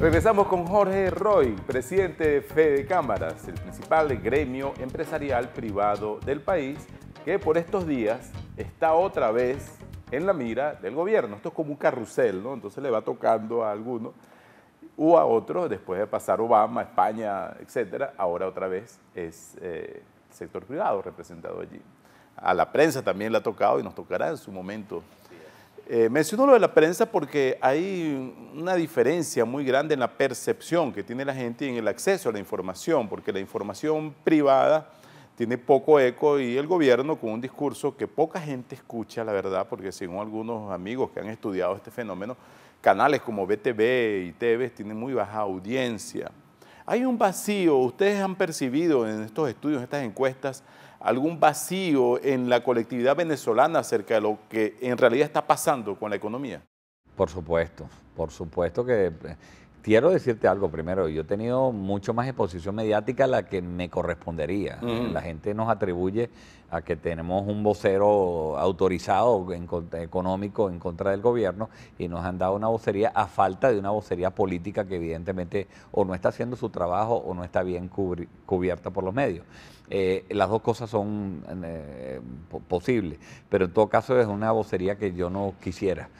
Regresamos con Jorge Roy, presidente de Fede Cámaras, el principal gremio empresarial privado del país, que por estos días está otra vez en la mira del gobierno. Esto es como un carrusel, ¿no? Entonces le va tocando a alguno u a otro, después de pasar Obama, España, etcétera, ahora otra vez es eh, sector privado representado allí. A la prensa también le ha tocado y nos tocará en su momento eh, menciono lo de la prensa porque hay una diferencia muy grande en la percepción que tiene la gente y en el acceso a la información, porque la información privada tiene poco eco y el gobierno con un discurso que poca gente escucha, la verdad, porque según algunos amigos que han estudiado este fenómeno, canales como BTV y TV tienen muy baja audiencia. Hay un vacío, ustedes han percibido en estos estudios, en estas encuestas, algún vacío en la colectividad venezolana acerca de lo que en realidad está pasando con la economía? Por supuesto, por supuesto que eh, quiero decirte algo primero. Yo he tenido mucho más exposición mediática a la que me correspondería. Mm. La gente nos atribuye a que tenemos un vocero autorizado económico en contra del gobierno y nos han dado una vocería a falta de una vocería política que evidentemente o no está haciendo su trabajo o no está bien cubierta por los medios. Eh, las dos cosas son eh, posibles, pero en todo caso es una vocería que yo no quisiera.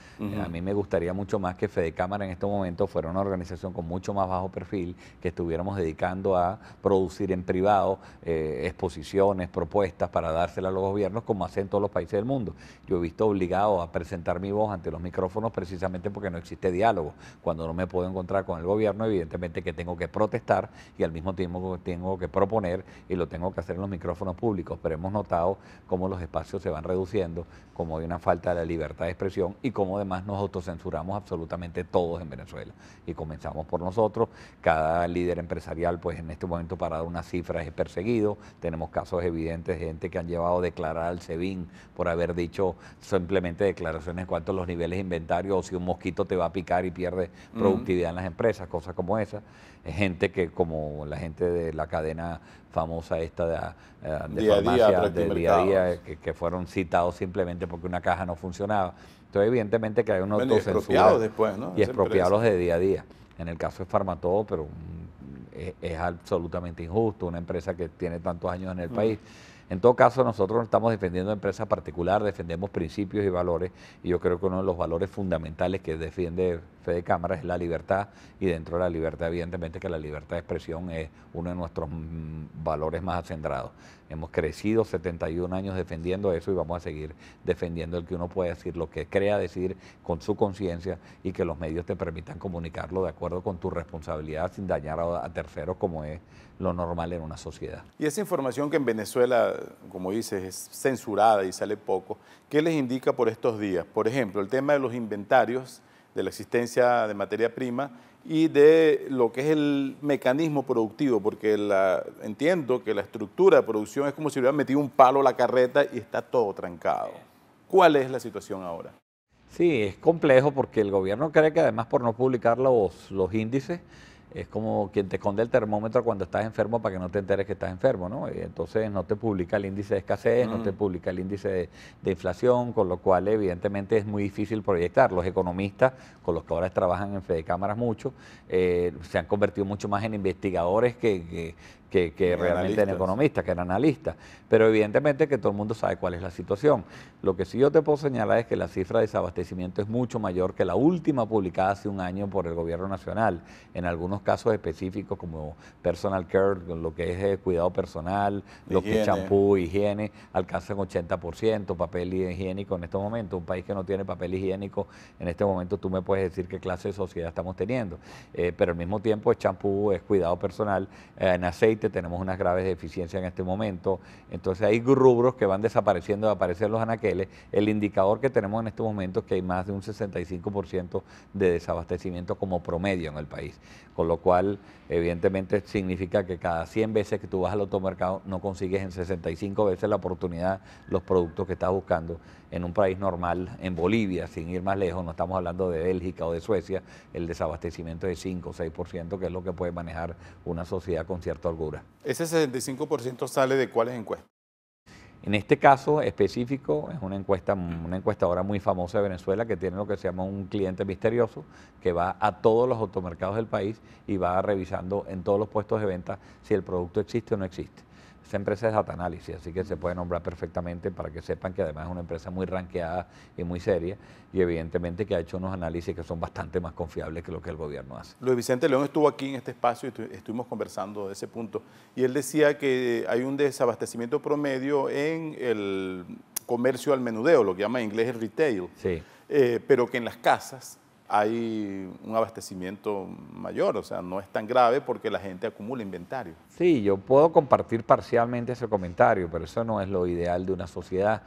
A mí me gustaría mucho más que Fede Cámara en este momento fuera una organización con mucho más bajo perfil, que estuviéramos dedicando a producir en privado eh, exposiciones, propuestas para dar dársela a los gobiernos como hacen todos los países del mundo. Yo he visto obligado a presentar mi voz ante los micrófonos precisamente porque no existe diálogo. Cuando no me puedo encontrar con el gobierno, evidentemente que tengo que protestar y al mismo tiempo tengo que proponer y lo tengo que hacer en los micrófonos públicos. Pero hemos notado cómo los espacios se van reduciendo, cómo hay una falta de la libertad de expresión y cómo además nos autocensuramos absolutamente todos en Venezuela. Y comenzamos por nosotros, cada líder empresarial pues en este momento para dar unas cifras es perseguido, tenemos casos evidentes de gente que han llevado a declarar al SEBIN por haber dicho simplemente declaraciones en cuanto a los niveles de inventario o si un mosquito te va a picar y pierde productividad en las empresas, cosas como esa. Eh, gente que, como la gente de la cadena famosa esta de, de eh, farmacia, de día a día, que, fueron citados simplemente porque una caja no funcionaba. Entonces, evidentemente que hay unos dos expropiados después, ¿no? Y expropiados de día a día. En el caso de Farmatodo, pero mm, es, absolutamente injusto. Una empresa que tiene tantos años en el mm. país. En todo caso, nosotros no estamos defendiendo empresas particulares, defendemos principios y valores, y yo creo que uno de los valores fundamentales que defiende de Cámara es la libertad y dentro de la libertad evidentemente que la libertad de expresión es uno de nuestros mm, valores más acendrados. Hemos crecido 71 años defendiendo eso y vamos a seguir defendiendo el que uno puede decir lo que crea decir con su conciencia y que los medios te permitan comunicarlo de acuerdo con tu responsabilidad sin dañar a terceros como es lo normal en una sociedad. Y esa información que en Venezuela, como dices, es censurada y sale poco, ¿qué les indica por estos días? Por ejemplo, el tema de los inventarios de la existencia de materia prima y de lo que es el mecanismo productivo, porque entiendo que la estructura de producción es como si hubieran metido un palo a la carreta y está todo trancado. ¿Cuál es la situación ahora? Sí, es complejo porque el gobierno cree que además por no publicar los, los índices, es como quien te esconde el termómetro cuando estás enfermo para que no te enteres que estás enfermo, ¿no? Entonces no te publica el índice de escasez, no te mm. publica el índice de, inflación, con lo cual evidentemente es muy difícil proyectar. Los economistas, con los que ahora trabajan en Fede Cámaras mucho, eh, se han convertido mucho más en investigadores que, que, realmente eran economistas, que eran analistas. Pero evidentemente que todo el mundo sabe cuál es la situación. Lo que sí yo te puedo señalar es que la cifra de desabastecimiento es mucho mayor que la última publicada hace un año por el gobierno nacional. En algunos casos específicos como personal care, lo que es eh, cuidado personal, lo que es champú, higiene, alcanzan 80%, papel higiénico en este momento Un país que no tiene papel higiénico, en este momento tú me puedes decir qué clase de sociedad estamos teniendo. Eh, pero al mismo tiempo es champú, es cuidado personal, eh, en aceite tenemos unas graves deficiencias en este momento. Entonces hay rubros que van desapareciendo de aparecer los anaqueles. El indicador que tenemos en este momento es que hay más de un 65% de desabastecimiento como promedio en el país. Con lo cual, evidentemente, significa que cada 100 veces que tú vas al automercado no consigues en 65 veces la oportunidad los productos que estás buscando. En un país normal, en Bolivia, sin ir más lejos, no estamos hablando de Bélgica o de Suecia, el desabastecimiento es de 5 o 6%, que es lo que puede manejar una sociedad con cierto orgullo. Ese 65% sale de cuáles encuestas? En este caso específico es una encuesta, una encuestadora muy famosa de Venezuela que tiene lo que se llama un cliente misterioso que va a todos los automercados del país y va revisando en todos los puestos de venta si el producto existe o no existe. Esa empresa es Data Analysis, así que se puede nombrar perfectamente para que sepan que además es una empresa muy ranqueada y muy seria y evidentemente que ha hecho unos análisis que son bastante más confiables que lo que el gobierno hace. Luis Vicente León estuvo aquí en este espacio y estuvimos conversando de ese punto y él decía que hay un desabastecimiento promedio en el comercio al menudeo, lo que llama en inglés el retail, eh, pero que en las casas hay un abastecimiento mayor, o sea, no es tan grave porque la gente acumula inventario. Sí, yo puedo compartir parcialmente ese comentario, pero eso no es lo ideal de una sociedad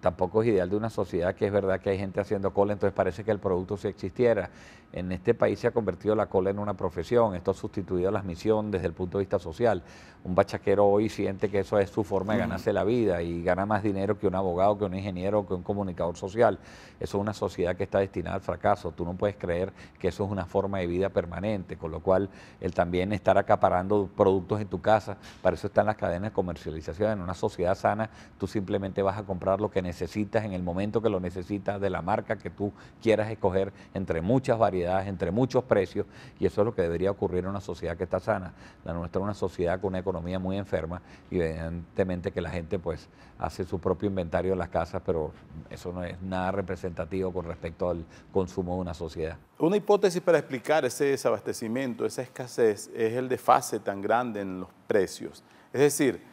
tampoco es ideal de una sociedad que es verdad que hay gente haciendo cola, entonces parece que el producto sí existiera. En este país se ha convertido la cola en una profesión, esto ha sustituido las misiones desde el punto de vista social. Un bachaquero hoy siente que eso es su forma de ganarse la vida y gana más dinero que un abogado, que un ingeniero, que un comunicador social. Eso es una sociedad que está destinada al fracaso. Tú no puedes creer que eso es una forma de vida permanente, con lo cual el también estar acaparando productos en tu casa, para eso están las cadenas de comercialización. En una sociedad sana tú simplemente vas a comprar lo que necesitas en el momento que lo necesitas de la marca que tú quieras escoger entre muchas variedades, entre muchos precios y eso es lo que debería ocurrir en una sociedad que está sana. La nuestra es una sociedad con una economía muy enferma y evidentemente que la gente pues hace su propio inventario en las casas, pero eso no es nada representativo con respecto al consumo de una sociedad. Una hipótesis para explicar ese desabastecimiento, esa escasez, es el desfase tan grande en los precios. Es decir,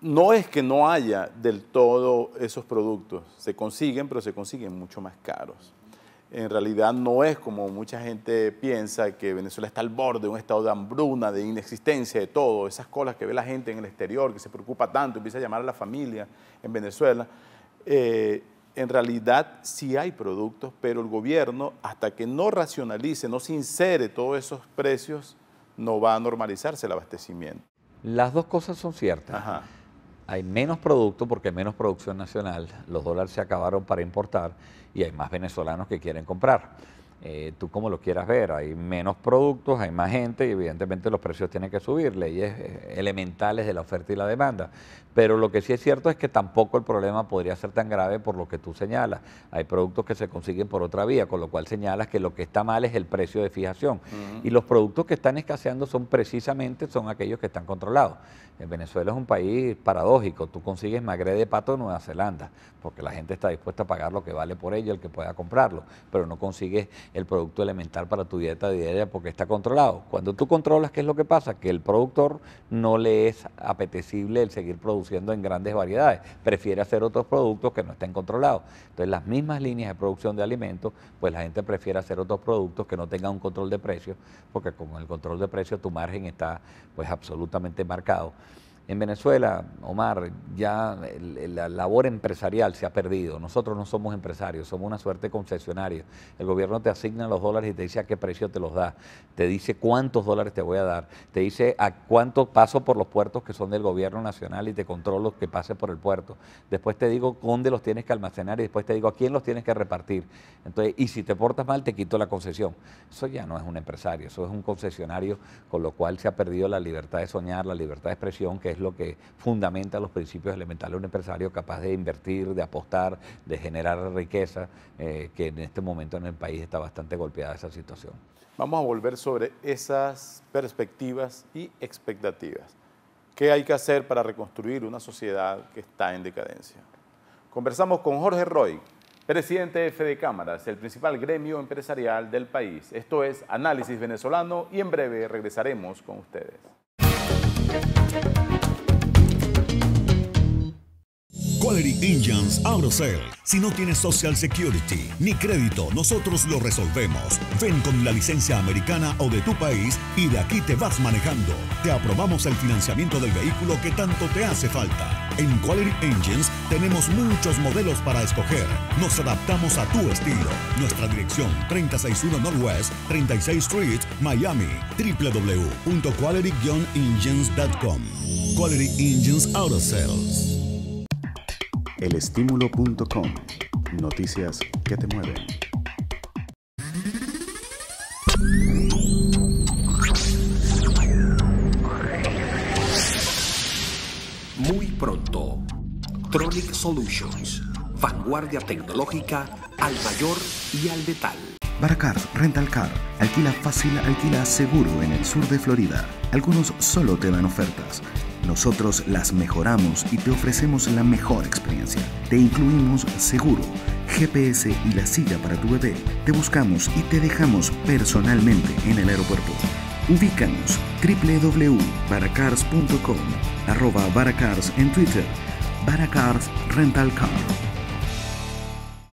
no es que no haya del todo esos productos, se consiguen, pero se consiguen mucho más caros. En realidad no es como mucha gente piensa que Venezuela está al borde de un estado de hambruna, de inexistencia, de todo, esas colas que ve la gente en el exterior, que se preocupa tanto, empieza a llamar a la familia en Venezuela. Eh, en realidad sí hay productos, pero el gobierno, hasta que no racionalice, no sincere todos esos precios, no va a normalizarse el abastecimiento. Las dos cosas son ciertas. Ajá hay menos producto porque hay menos producción nacional, los dólares se acabaron para importar y hay más venezolanos que quieren comprar. Eh, tú como lo quieras ver, hay menos productos, hay más gente y evidentemente los precios tienen que subir, leyes eh, elementales de la oferta y la demanda. Pero lo que sí es cierto es que tampoco el problema podría ser tan grave por lo que tú señalas. Hay productos que se consiguen por otra vía, con lo cual señalas que lo que está mal es el precio de fijación. Y los productos que están escaseando son precisamente son aquellos que están controlados. En Venezuela es un país paradójico, tú consigues magre de pato en Nueva Zelanda, porque la gente está dispuesta a pagar lo que vale por ello, el que pueda comprarlo, pero no consigues el producto elemental para tu dieta diaria porque está controlado. Cuando tú controlas, ¿qué es lo que pasa? Que el productor no le es apetecible el seguir produciendo en grandes variedades, prefiere hacer otros productos que no estén controlados. Entonces, las mismas líneas de producción de alimentos, pues la gente prefiere hacer otros productos que no tengan un control de precios, porque con el control de precios tu margen está pues absolutamente marcado. En Venezuela, Omar, ya la labor empresarial se ha perdido. Nosotros no somos empresarios, somos una suerte de concesionario. El gobierno te asigna los dólares y te dice a qué precio te los da, te dice cuántos dólares te voy a dar, te dice a cuánto paso por los puertos que son del gobierno nacional y te controlo que pase por el puerto. Después te digo dónde los tienes que almacenar y después te digo a quién los tienes que repartir. Entonces, y si te portas mal, te quito la concesión. Eso ya no es un empresario, eso es un concesionario, con lo cual se ha perdido la libertad de soñar, la libertad de expresión, que es lo que fundamenta los principios elementales de un empresario capaz de invertir, de apostar, de generar riqueza, eh, que en este momento en el país está bastante golpeada esa situación. Vamos a volver sobre esas perspectivas y expectativas. ¿Qué hay que hacer para reconstruir una sociedad que está en decadencia? Conversamos con Jorge Roy, presidente de Fede Cámaras, el principal gremio empresarial del país. Esto es Análisis Venezolano y en breve regresaremos con ustedes. Quality Engines Sales. Si no tienes Social Security ni crédito, nosotros lo resolvemos. Ven con la licencia americana o de tu país y de aquí te vas manejando. Te aprobamos el financiamiento del vehículo que tanto te hace falta. En Quality Engines tenemos muchos modelos para escoger. Nos adaptamos a tu estilo. Nuestra dirección 361 Northwest, 36 Street, Miami. www.quality-engines.com. Quality Engines Auto Sales elestimulo.com. Noticias que te mueven. Muy pronto, Tronic Solutions, vanguardia tecnológica al mayor y al detalle. Baracar, Rental Car, alquila fácil, alquila seguro en el sur de Florida. Algunos solo te dan ofertas. Nosotros las mejoramos y te ofrecemos la mejor experiencia. Te incluimos seguro, GPS y la silla para tu bebé. Te buscamos y te dejamos personalmente en el aeropuerto. Ubícanos www.baracars.com, Baracars en Twitter, Baracars Rental Car.